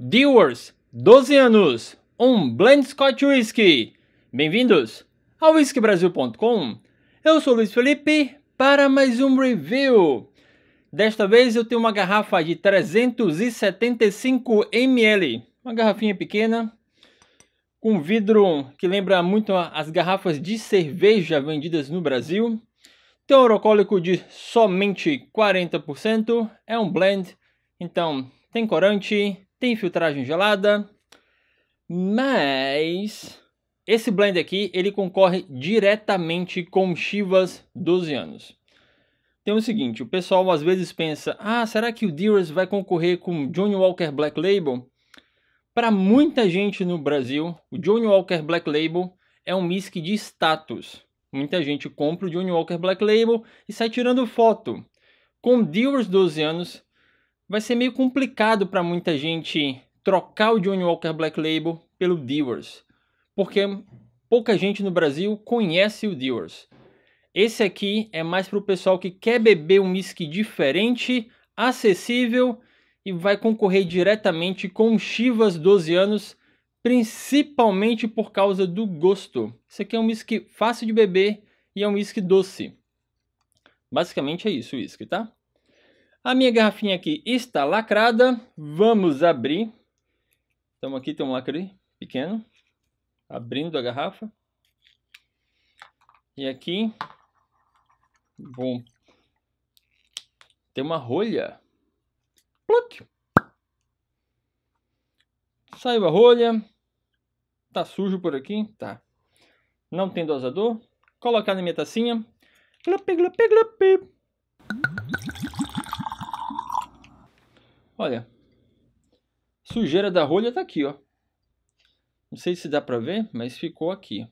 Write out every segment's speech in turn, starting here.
Dewars, 12 anos, um Blend Scotch Whisky. Bem-vindos ao WhiskyBrasil.com. Eu sou Luiz Felipe para mais um review. Desta vez eu tenho uma garrafa de 375 ml, uma garrafinha pequena, com vidro que lembra muito as garrafas de cerveja vendidas no Brasil. Tem um alcoólico de somente 40%, é um blend, então tem corante, tem filtragem gelada, mas esse blend aqui ele concorre diretamente com Chivas 12 anos. Tem o seguinte, o pessoal às vezes pensa, ah, será que o Dearest vai concorrer com Johnny Walker Black Label? Para muita gente no Brasil, o Johnny Walker Black Label é um whisky de status. Muita gente compra o Johnny Walker Black Label e sai tirando foto. Com Dewars 12 anos, vai ser meio complicado para muita gente trocar o Johnny Walker Black Label pelo Dewars, porque pouca gente no Brasil conhece o Dewars. Esse aqui é mais para o pessoal que quer beber um whisky diferente, acessível e vai concorrer diretamente com o Chivas 12 anos, principalmente por causa do gosto. Esse aqui é um whisky fácil de beber e é um whisky doce. Basicamente é isso o whisky, tá? A minha garrafinha aqui está lacrada. Vamos abrir. Então aqui tem um lacre pequeno. Abrindo a garrafa. E aqui, bom, tem uma rolha. Pluc. Saiu a rolha. Tá sujo por aqui? Tá. Não tem dosador. Colocar na minha tacinha. Glup, glup, glup. Olha, sujeira da rolha tá aqui, ó. Não sei se dá para ver, mas ficou aqui.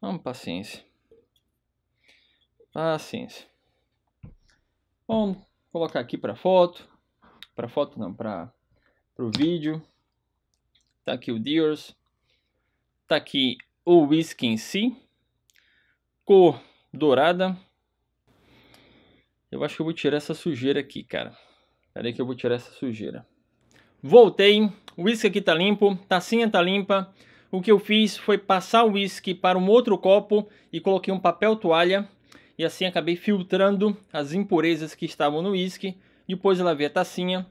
Vamos, paciência. Paciência. Vamos colocar aqui para foto. Para foto não, para o vídeo. Tá aqui o Dears. Tá aqui o whisky em si. Cor dourada. Eu acho que eu vou tirar essa sujeira aqui, cara. Peraí é que eu vou tirar essa sujeira. Voltei, o uísque aqui tá limpo, tacinha tá limpa. O que eu fiz foi passar o uísque para um outro copo e coloquei um papel toalha. E assim acabei filtrando as impurezas que estavam no uísque. Depois lavei a tacinha.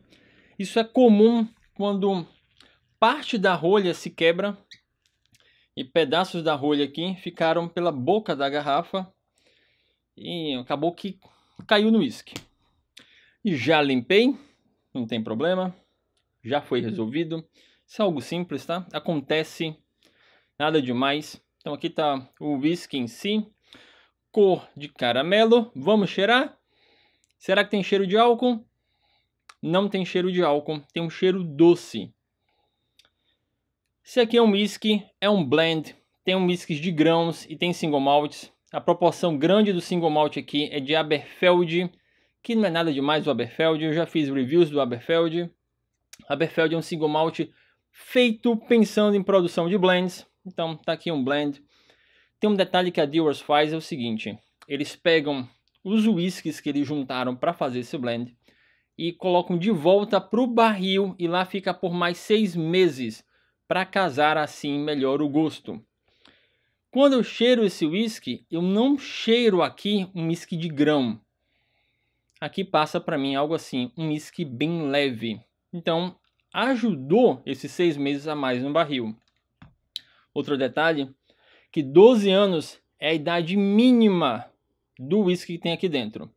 Isso é comum quando parte da rolha se quebra e pedaços da rolha aqui ficaram pela boca da garrafa e acabou que caiu no uísque. Já limpei, não tem problema, já foi resolvido. Isso é algo simples, tá? Acontece, nada demais. Então aqui tá o whisky em si, cor de caramelo. Vamos cheirar? Será que tem cheiro de álcool? Não tem cheiro de álcool, tem um cheiro doce. Esse aqui é um whisky, é um blend, tem um whisky de grãos e tem single malts. A proporção grande do single malt aqui é de Aberfeld que não é nada demais o Aberfeld. Eu já fiz reviews do Aberfeld. Aberfeld é um single malt feito pensando em produção de blends. Então tá aqui um blend. Tem um detalhe que a Dealers faz é o seguinte: eles pegam os whiskies que eles juntaram para fazer esse blend e colocam de volta para o barril e lá fica por mais seis meses para casar assim melhor o gosto. Quando eu cheiro esse whisky, eu não cheiro aqui um whisky de grão aqui passa para mim algo assim, um uísque bem leve. Então, ajudou esses seis meses a mais no barril. Outro detalhe, que 12 anos é a idade mínima do uísque que tem aqui dentro.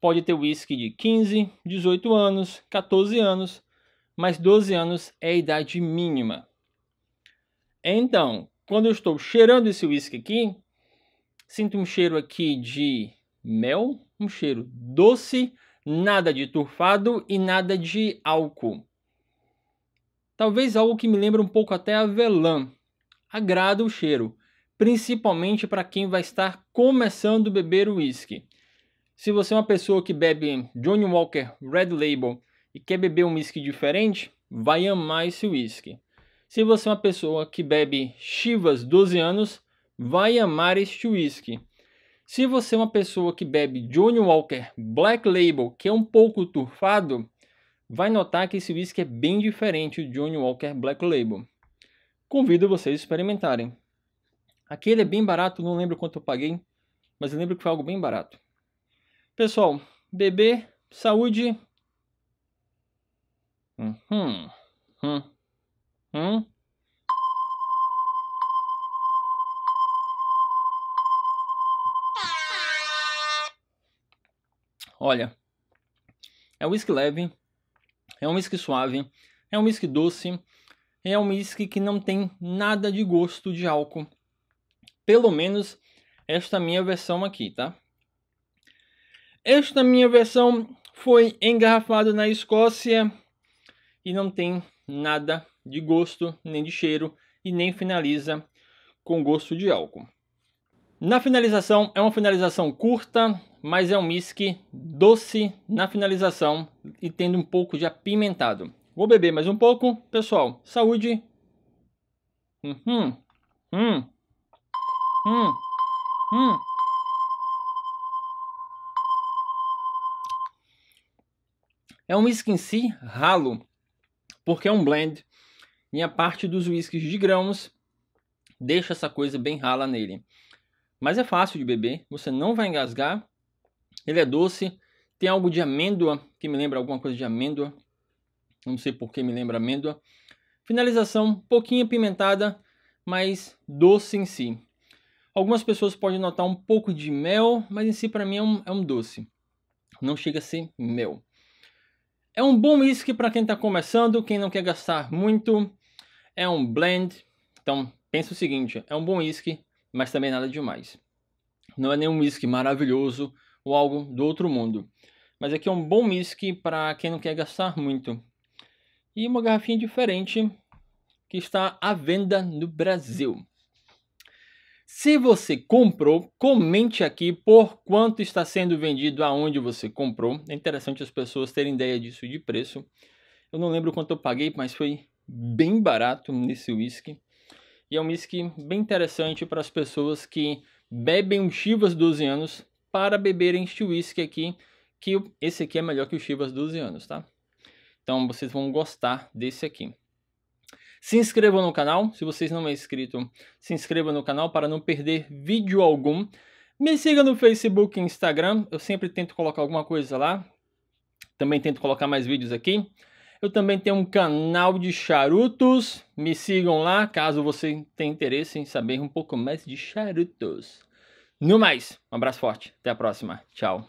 Pode ter uísque de 15, 18 anos, 14 anos, mas 12 anos é a idade mínima. Então, quando eu estou cheirando esse uísque aqui, sinto um cheiro aqui de mel, um cheiro doce, nada de turfado e nada de álcool. Talvez algo que me lembra um pouco até avelã. Agrada o cheiro, principalmente para quem vai estar começando a beber uísque. Se você é uma pessoa que bebe Johnny Walker Red Label e quer beber um uísque diferente, vai amar esse uísque. Se você é uma pessoa que bebe Chivas 12 anos, vai amar este uísque. Se você é uma pessoa que bebe Johnny Walker Black Label, que é um pouco turfado, vai notar que esse whisky é bem diferente do Johnny Walker Black Label. Convido vocês a experimentarem. Aquele é bem barato, não lembro quanto eu paguei, mas eu lembro que foi algo bem barato. Pessoal, beber, saúde. Uhum. Hum. Hum. Hum. Olha, é um whisky leve, é um whisky suave, é um whisky doce, é um whisky que não tem nada de gosto de álcool. Pelo menos esta minha versão aqui, tá? Esta minha versão foi engarrafada na Escócia e não tem nada de gosto, nem de cheiro e nem finaliza com gosto de álcool. Na finalização, é uma finalização curta, mas é um whisky doce na finalização e tendo um pouco de apimentado. Vou beber mais um pouco. Pessoal, saúde! Uhum. Hum. Hum. Hum. É um whisky em si ralo, porque é um blend e a parte dos whiskies de grãos deixa essa coisa bem rala nele mas é fácil de beber, você não vai engasgar. Ele é doce, tem algo de amêndoa, que me lembra alguma coisa de amêndoa. Não sei por que me lembra amêndoa. Finalização um pouquinho apimentada, mas doce em si. Algumas pessoas podem notar um pouco de mel, mas em si para mim é um, é um doce. Não chega a ser mel. É um bom whisky para quem está começando, quem não quer gastar muito. É um blend. Então, pensa o seguinte: é um bom whisky mas também nada demais. Não é nenhum whisky maravilhoso ou algo do outro mundo, mas aqui é um bom whisky para quem não quer gastar muito. E uma garrafinha diferente que está à venda no Brasil. Se você comprou, comente aqui por quanto está sendo vendido, aonde você comprou. É interessante as pessoas terem ideia disso de preço. Eu não lembro quanto eu paguei, mas foi bem barato nesse whisky. E é um whisky bem interessante para as pessoas que bebem um Chivas 12 anos para beberem este whisky aqui, que esse aqui é melhor que o Chivas 12 anos, tá? Então vocês vão gostar desse aqui. Se inscrevam no canal, se vocês não é inscrito, se inscreva no canal para não perder vídeo algum. Me siga no Facebook e Instagram, eu sempre tento colocar alguma coisa lá. Também tento colocar mais vídeos aqui. Eu também tenho um canal de charutos. Me sigam lá caso você tenha interesse em saber um pouco mais de charutos. No mais, um abraço forte. Até a próxima. Tchau.